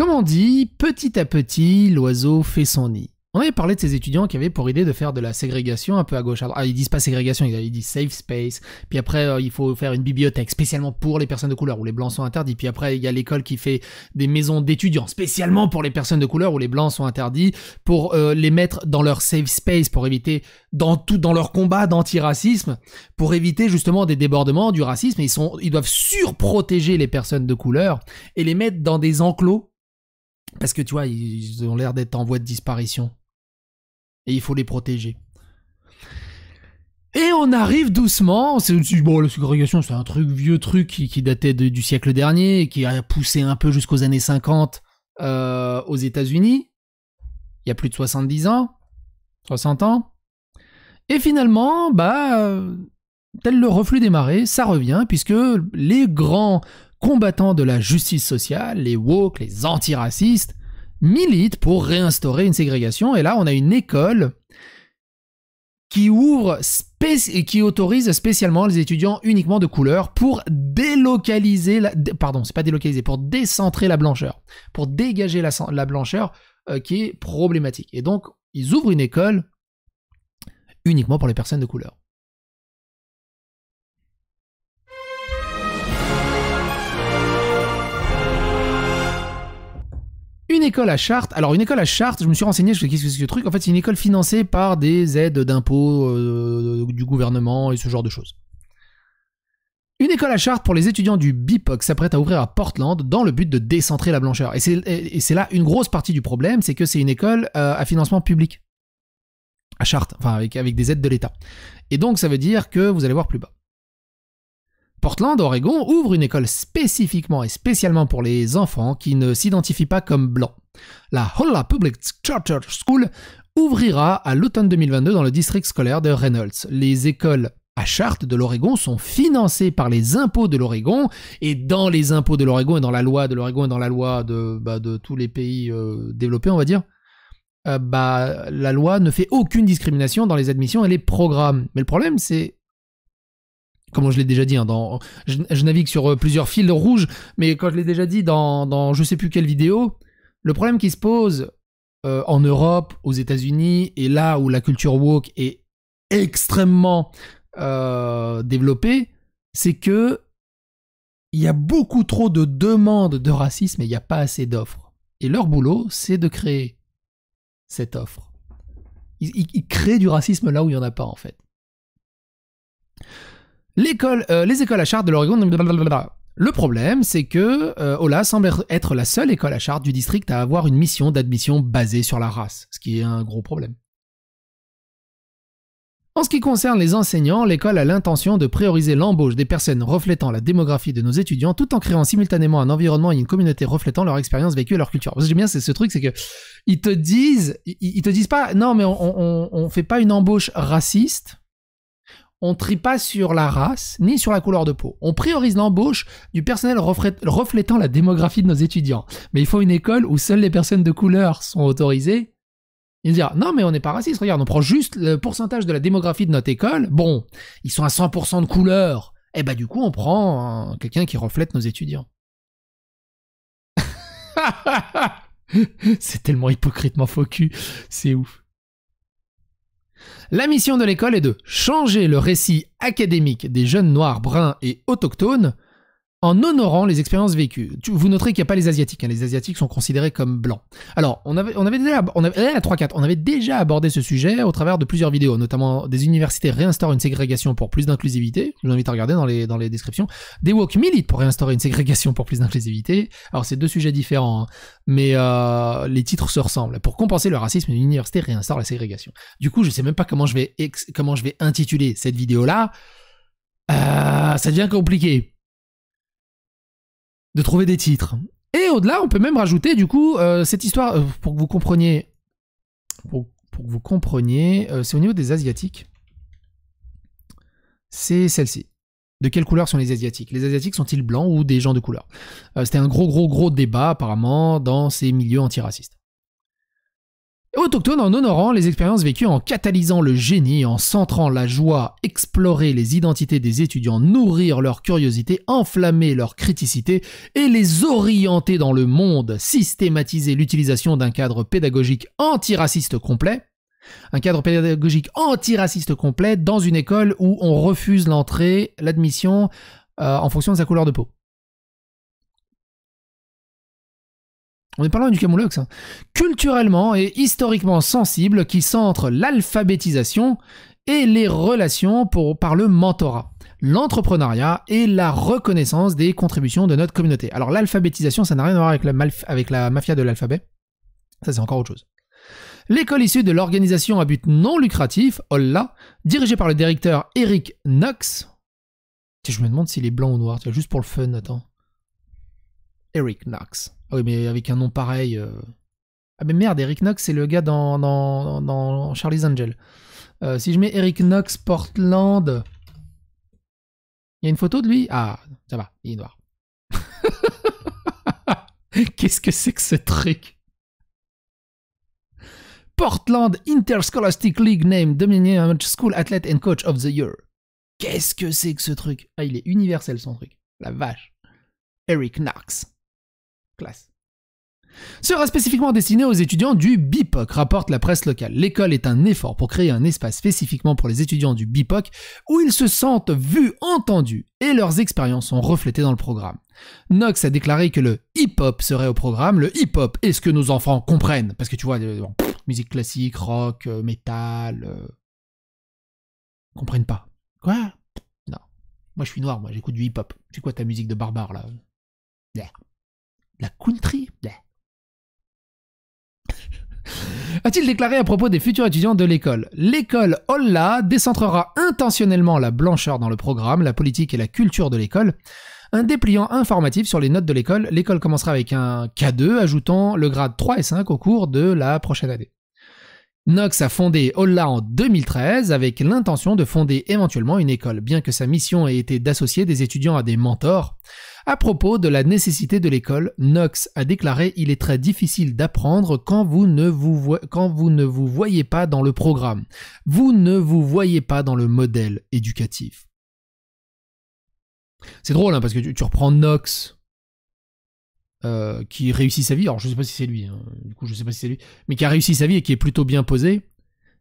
Comme on dit, petit à petit, l'oiseau fait son nid. On avait parlé de ces étudiants qui avaient pour idée de faire de la ségrégation un peu à gauche. Ah, ils disent pas ségrégation, ils disent safe space. Puis après, euh, il faut faire une bibliothèque spécialement pour les personnes de couleur où les blancs sont interdits. Puis après, il y a l'école qui fait des maisons d'étudiants spécialement pour les personnes de couleur où les blancs sont interdits pour euh, les mettre dans leur safe space pour éviter dans tout dans leur combat d'antiracisme pour éviter justement des débordements du racisme. Ils sont, ils doivent surprotéger les personnes de couleur et les mettre dans des enclos parce que tu vois, ils ont l'air d'être en voie de disparition. Et il faut les protéger. Et on arrive doucement. Bon, la ségrégation, c'est un truc vieux truc qui, datait du siècle dernier, et qui a poussé un peu jusqu'aux années 50 euh, aux États-Unis. Il y a plus de 70 ans, 60 ans. Et finalement, bah, euh, tel le reflux des marées, ça revient, puisque les grands combattants de la justice sociale, les woke, les antiracistes, militent pour réinstaurer une ségrégation. Et là, on a une école qui ouvre et qui autorise spécialement les étudiants uniquement de couleur pour délocaliser pardon c'est pas délocaliser pour décentrer la blancheur pour dégager la, blancheur euh, qui est problématique et donc ils ouvrent une école uniquement pour les personnes de couleur école à Chartres. Alors, une école à Chartres, je me suis renseigné, je qu'est-ce que ce truc. En fait, c'est une école financée par des aides d'impôts euh, du gouvernement et ce genre de choses. Une école à Chartres pour les étudiants du BIPOC s'apprête à ouvrir à Portland dans le but de décentrer la blancheur. Et c'est là une grosse partie du problème, c'est que c'est une école euh, à financement public. À Chartres, enfin avec, avec des aides de l'État. Et donc ça veut dire que vous allez voir plus bas. Portland, Oregon, ouvre une école spécifiquement et spécialement pour les enfants qui ne s'identifient pas comme blancs. La Holla Public Charter School ouvrira à l'automne 2022 dans le district scolaire de Reynolds. Les écoles à charte de l'Oregon sont financées par les impôts de l'Oregon et dans les impôts de l'Oregon et dans la loi de l'Oregon et dans la loi de, bah, tous les pays euh, développés, on va dire, euh, bah, la loi ne fait aucune discrimination dans les admissions et les programmes. Mais le problème, c'est comme je l'ai déjà dit, hein, dans, je, navigue sur euh, plusieurs fils rouges, mais quand je l'ai déjà dit dans, dans je sais plus quelle vidéo, le problème qui se pose euh, en Europe, aux États-Unis, et là où la culture woke est extrêmement euh, développée, c'est que il y a beaucoup trop de demandes de racisme et il n'y a pas assez d'offres. Et leur boulot, c'est de créer cette offre. Ils, créent du racisme là où il n'y en a pas, en fait. Euh, les écoles à chartes de l'Oregon le problème, c'est que euh, Ola semble être la seule école à charte du district à avoir une mission d'admission basée sur la race, ce qui est un gros problème. En ce qui concerne les enseignants, l'école a l'intention de prioriser l'embauche des personnes reflétant la démographie de nos étudiants tout en créant simultanément un environnement et une communauté reflétant leur expérience vécue et leur culture. Ce que j'aime bien c'est ce truc, c'est qu'ils te disent, ils, te disent pas, non mais on, on fait pas une embauche raciste, on trie pas sur la race ni sur la couleur de peau. On priorise l'embauche du personnel reflétant la démographie de nos étudiants. Mais il faut une école où seules les personnes de couleur sont autorisées. Ils disent non mais on n'est pas raciste, regarde, on prend juste le pourcentage de la démographie de notre école. Bon, ils sont à 100% de couleur. et eh bah ben, du coup on prend quelqu'un qui reflète nos étudiants. C'est tellement hypocritement faux c'est ouf. La mission de l'école est de changer le récit académique des jeunes noirs, bruns et autochtones en honorant les expériences vécues. vous noterez qu'il n'y a pas les Asiatiques. Hein. Les Asiatiques sont considérés comme blancs. Alors, on avait, déjà, on avait, eh, on avait déjà abordé ce sujet au travers de plusieurs vidéos, notamment des universités réinstaurent une ségrégation pour plus d'inclusivité. Je vous invite à regarder dans les, dans les descriptions. Des walk, militent pour réinstaurer une ségrégation pour plus d'inclusivité. Alors, c'est deux sujets différents, hein. mais euh, les titres se ressemblent. Pour compenser le racisme, une université réinstaure la ségrégation. Du coup, je ne sais même pas comment je vais, comment je vais intituler cette vidéo-là. Euh, ça devient compliqué de trouver des titres. Et au-delà, on peut même rajouter du coup euh, cette histoire euh, pour que vous compreniez. Pour, que vous compreniez, euh, c'est au niveau des asiatiques. C'est celle-ci. De quelle couleur sont les asiatiques Les asiatiques sont-ils blancs ou des gens de couleur C'était un gros gros gros débat apparemment dans ces milieux antiracistes. Autochtones en honorant les expériences vécues, en catalysant le génie, en centrant la joie, explorer les identités des étudiants, nourrir leur curiosité, enflammer leur criticité et les orienter dans le monde, systématiser l'utilisation d'un cadre pédagogique antiraciste complet, un cadre pédagogique antiraciste complet dans une école où on refuse l'entrée, l'admission euh, en fonction de sa couleur de peau. On est parlant du Camoulox. Hein. Culturellement et historiquement sensible qui centre l'alphabétisation et les relations par le mentorat, l'entrepreneuriat et la reconnaissance des contributions de notre communauté. Alors l'alphabétisation, ça n'a rien à voir avec la, mafia de l'alphabet. Ça, c'est encore autre chose. L'école issue de l'organisation à but non lucratif, OLLA, dirigée par le directeur Eric Knox. Je me demande s'il est blanc ou noir, tu juste pour le fun, attends. Eric Knox. Ah oui, mais avec un nom pareil. Euh. Ah, mais merde, Eric Knox, c'est le gars dans, dans, dans Charlie's Angel. Euh, si je mets Eric Knox Portland. Il y a une photo de lui Ah, ça va, il est noir. Qu'est-ce que c'est que ce truc Portland Interscholastic League Name Dominion School Athlete and Coach of the Year. Qu'est-ce que c'est que ce truc Ah, il est universel son truc. La vache. Eric Knox classe sera spécifiquement destiné aux étudiants du BIPOC, rapporte la presse locale. L'école est un effort pour créer un espace spécifiquement pour les étudiants du BIPOC où ils se sentent vus, entendus et leurs expériences sont reflétées dans le programme. Knox a déclaré que le hip-hop serait au programme. Le hip-hop est ce que nos enfants comprennent, parce que tu vois, euh, musique classique, rock, euh, métal, euh, comprennent pas. Quoi Non. Moi je suis noir, moi j'écoute du hip-hop. C'est quoi ta musique de barbare là la country A-t-il déclaré à propos des futurs étudiants de l'école L'école Holla décentrera intentionnellement la blancheur dans le programme, la politique et la culture de l'école. Un dépliant informatif sur les notes de l'école. L'école commencera avec un K2 ajoutant le grade 3 et 5 au cours de la prochaine année. Knox a fondé Holla en 2013 avec l'intention de fonder éventuellement une école, bien que sa mission ait été d'associer des étudiants à des mentors. À propos de la nécessité de l'école, Knox a déclaré Il est très difficile d'apprendre quand, vous ne vous voyez pas dans le programme. Vous ne vous voyez pas dans le modèle éducatif. C'est drôle, hein, parce que tu, reprends Knox, euh, qui réussit sa vie. Alors, je sais pas si c'est lui, hein. du coup, je sais pas si c'est lui, mais qui a réussi sa vie et qui est plutôt bien posé.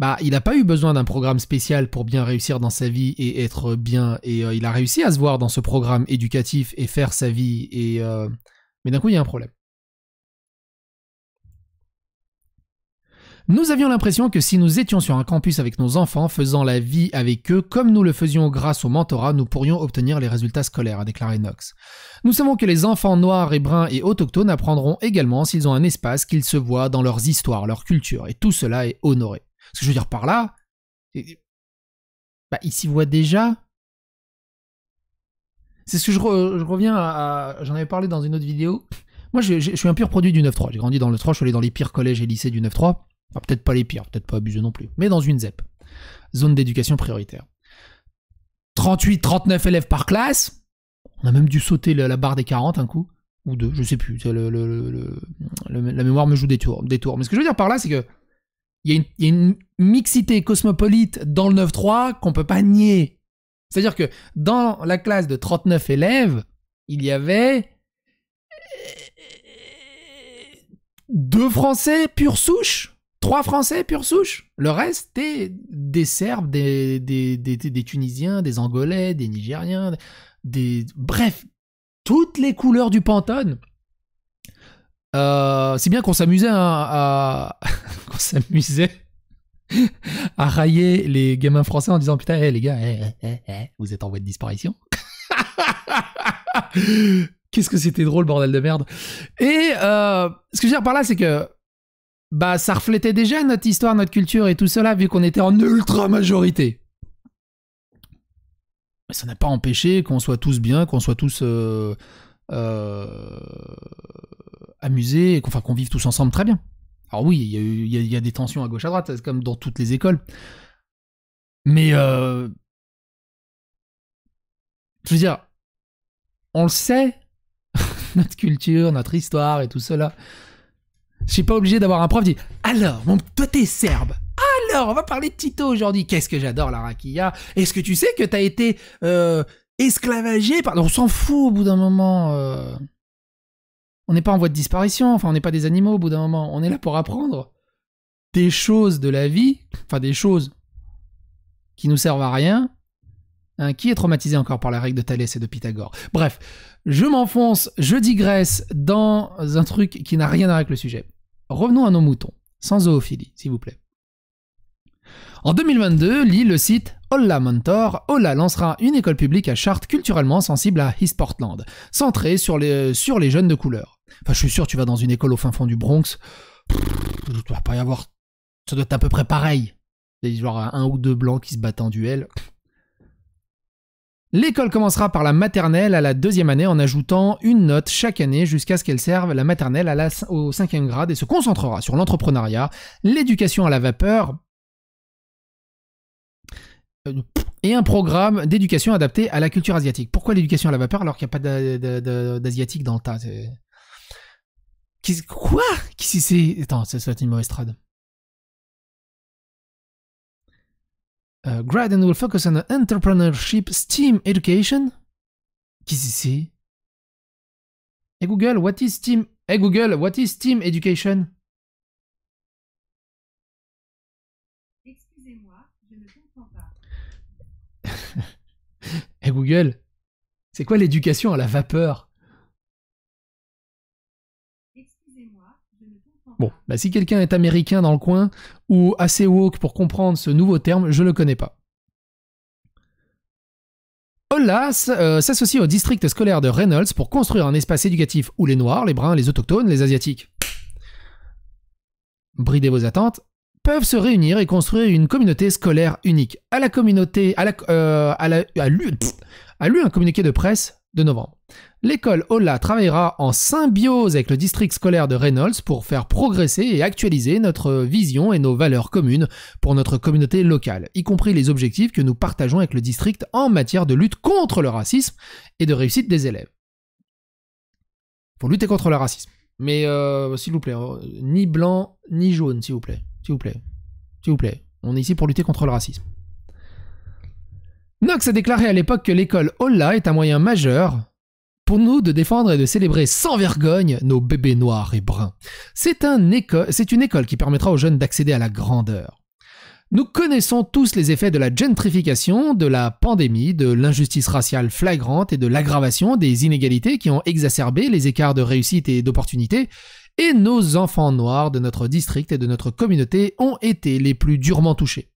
Bah, il n'a pas eu besoin d'un programme spécial pour bien réussir dans sa vie et être bien. Et euh, il a réussi à se voir dans ce programme éducatif et faire sa vie. Et, euh, Mais d'un coup, il y a un problème. Nous avions l'impression que si nous étions sur un campus avec nos enfants, faisant la vie avec eux comme nous le faisions grâce au mentorat, nous pourrions obtenir les résultats scolaires, a déclaré Knox. Nous savons que les enfants noirs et bruns et autochtones apprendront également s'ils ont un espace qu'ils se voient dans leurs histoires, leur culture, et tout cela est honoré. Ce que je veux dire par là, bah, il s'y voit déjà. C'est ce que je, reviens à. J'en avais parlé dans une autre vidéo. Moi, je, suis un pur produit du 9-3. J'ai grandi dans le 3, je suis allé dans les pires collèges et lycées du 9-3. Enfin, peut-être pas les pires, peut-être pas abusé non plus, mais dans une ZEP, zone d'éducation prioritaire. 38-39 élèves par classe. On a même dû sauter la, barre des 40 un coup, ou deux, je sais plus. le, la mémoire me joue des tours, des tours. Mais ce que je veux dire par là, c'est que il y, a une mixité cosmopolite dans le 9-3 qu'on peut pas nier. C'est-à-dire que dans la classe de 39 élèves, il y avait euh, deux Français pure souche, trois Français pure souche. Le reste était des Serbes, des, Tunisiens, des Angolais, des Nigériens, des bref, toutes les couleurs du pantone. Euh, c'est bien qu'on s'amusait hein, à, s'amusait à railler les gamins français en disant putain eh, les gars eh, eh, vous êtes en voie de disparition. Qu'est-ce que c'était drôle bordel de merde. Et euh, ce que je veux dire par là c'est que bah ça reflétait déjà notre histoire, notre culture et tout cela vu qu'on était en ultra majorité. Mais ça n'a pas empêché qu'on soit tous bien, qu'on soit tous euh, euh, amusé, et qu'on vive tous ensemble très bien. Alors oui, il y, a des tensions à gauche à droite, c'est comme dans toutes les écoles. Mais euh, je veux dire, on le sait, notre culture, notre histoire et tout cela. Je suis pas obligé d'avoir un prof qui dit alors, mon toi t'es serbe. Alors, on va parler de Tito aujourd'hui. Qu'est-ce que j'adore la rakia. Est-ce que tu sais que t'as été euh, esclavagés pardon, On s'en fout au bout d'un moment. Euh. On n'est pas en voie de disparition, enfin on n'est pas des animaux au bout d'un moment. On est là pour apprendre des choses de la vie, enfin des choses qui nous servent à rien. Hein, qui est traumatisé encore par la règle de Thalès et de Pythagore Bref, je m'enfonce, je digresse dans un truc qui n'a rien à voir avec le sujet. Revenons à nos moutons, sans zoophilie, s'il vous plaît. En 2022, lit le site Ola Mentor, Ola lancera une école publique à Chartres culturellement sensible à East Portland, centrée sur les, sur les jeunes de couleur. Enfin, je suis sûr, tu vas dans une école au fin fond du Bronx, il doit pas y avoir... Ça doit être à peu près pareil. Il y Genre un ou deux blancs qui se battent en duel. L'école commencera par la maternelle à la deuxième année en ajoutant une note chaque année jusqu'à ce qu'elle serve la maternelle à la, au cinquième grade et se concentrera sur l'entrepreneuriat, l'éducation à la vapeur, et un programme d'éducation adapté à la culture asiatique. Pourquoi l'éducation à la vapeur alors qu'il n'y a pas d'asiatique dans le tas Quoi Qu'est-ce c'est Attends, c'est soit une mauvaise trad. Euh, Graden will focus on entrepreneurship STEAM education. Qu'est-ce que c'est Google, what is STEAM Hey Google, what is STEAM education Eh, Google, c'est quoi l'éducation à la vapeur Bon, bah si quelqu'un est américain dans le coin ou assez woke pour comprendre ce nouveau terme, je ne le connais pas. Hollas euh, s'associe au district scolaire de Reynolds pour construire un espace éducatif où les Noirs, les Bruns, les Autochtones, les Asiatiques. Bridez vos attentes, peuvent se réunir et construire une communauté scolaire unique. À la communauté, à la, euh, à, la, à, lui, à un communiqué de presse de novembre. L'école Ola travaillera en symbiose avec le district scolaire de Reynolds pour faire progresser et actualiser notre vision et nos valeurs communes pour notre communauté locale, y compris les objectifs que nous partageons avec le district en matière de lutte contre le racisme et de réussite des élèves. Pour lutter contre le racisme. Mais euh, s'il vous plaît, euh, ni blanc ni jaune, s'il vous plaît. S'il vous plaît. S'il vous plaît. On est ici pour lutter contre le racisme. Knox a déclaré à l'époque que l'école Holla est un moyen majeur pour nous de défendre et de célébrer sans vergogne nos bébés noirs et bruns. C'est une école qui permettra aux jeunes d'accéder à la grandeur. Nous connaissons tous les effets de la gentrification, de la pandémie, de l'injustice raciale flagrante et de l'aggravation des inégalités qui ont exacerbé les écarts de réussite et d'opportunités et nos enfants noirs de notre district et de notre communauté ont été les plus durement touchés.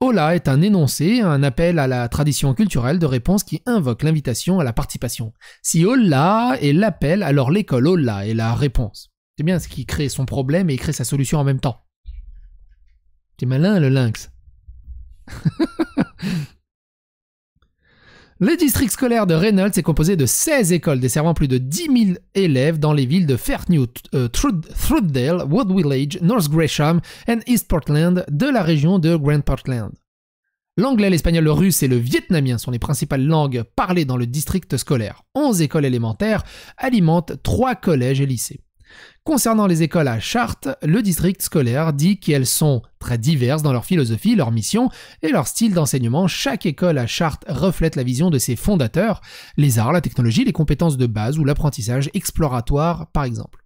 Ola est un énoncé, un appel à la tradition culturelle de réponse qui invoque l'invitation à la participation. Si Hola est l'appel, alors l'école Ola est la réponse. C'est bien ce qui crée son problème et crée sa solution en même temps. T'es malin le lynx. Le district scolaire de Reynolds est composé de 16 écoles desservant plus de 10 000 élèves dans les villes de Fairview, euh, Wood Village, North Gresham et East Portland de la région de Grand Portland. L'anglais, l'espagnol, le russe et le vietnamien sont les principales langues parlées dans le district scolaire. 11 écoles élémentaires alimentent 3 collèges et lycées. Concernant les écoles à Chartres, le district scolaire dit qu'elles sont très diverses dans leur philosophie, leur mission et leur style d'enseignement. Chaque école à Chartres reflète la vision de ses fondateurs, les arts, la technologie, les compétences de base ou l'apprentissage exploratoire par exemple.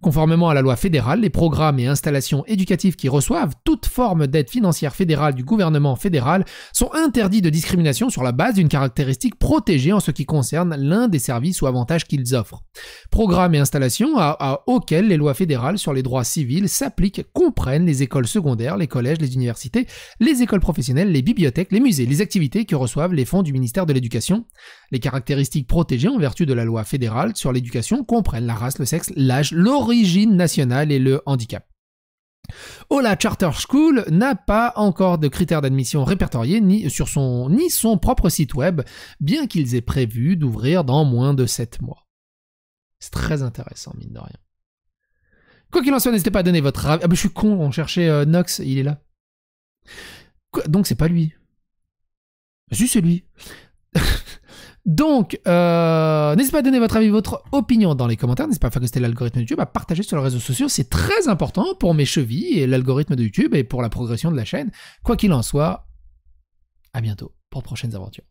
Conformément à la loi fédérale, les programmes et installations éducatives qui reçoivent toute forme d'aide financière fédérale du gouvernement fédéral sont interdits de discrimination sur la base d'une caractéristique protégée en ce qui concerne l'un des services ou avantages qu'ils offrent. Programmes et installations à, auxquels les lois fédérales sur les droits civils s'appliquent comprennent les écoles secondaires, les collèges, les universités, les écoles professionnelles, les bibliothèques, les musées, les activités que reçoivent les fonds du ministère de l'Éducation. Les caractéristiques protégées en vertu de la loi fédérale sur l'éducation comprennent la race, le sexe, l'âge, l'origine nationale et le handicap. Ola Charter School n'a pas encore de critères d'admission répertoriés ni sur son, ni son propre site web, bien qu'ils aient prévu d'ouvrir dans moins de 7 mois. C'est très intéressant, mine de rien. Quoi qu'il en soit, n'hésitez pas à donner votre avis. Ah bah, je suis con, on cherchait euh, Nox, il est là. Quoi Donc c'est pas lui. Bah, c'est lui. Donc, euh, n'hésitez pas à donner votre avis, votre opinion dans les commentaires. N'hésitez pas à faire que l'algorithme de YouTube, à partager sur les réseaux sociaux. C'est très important pour mes chevilles et l'algorithme de YouTube et pour la progression de la chaîne. Quoi qu'il en soit, à bientôt pour prochaines aventures.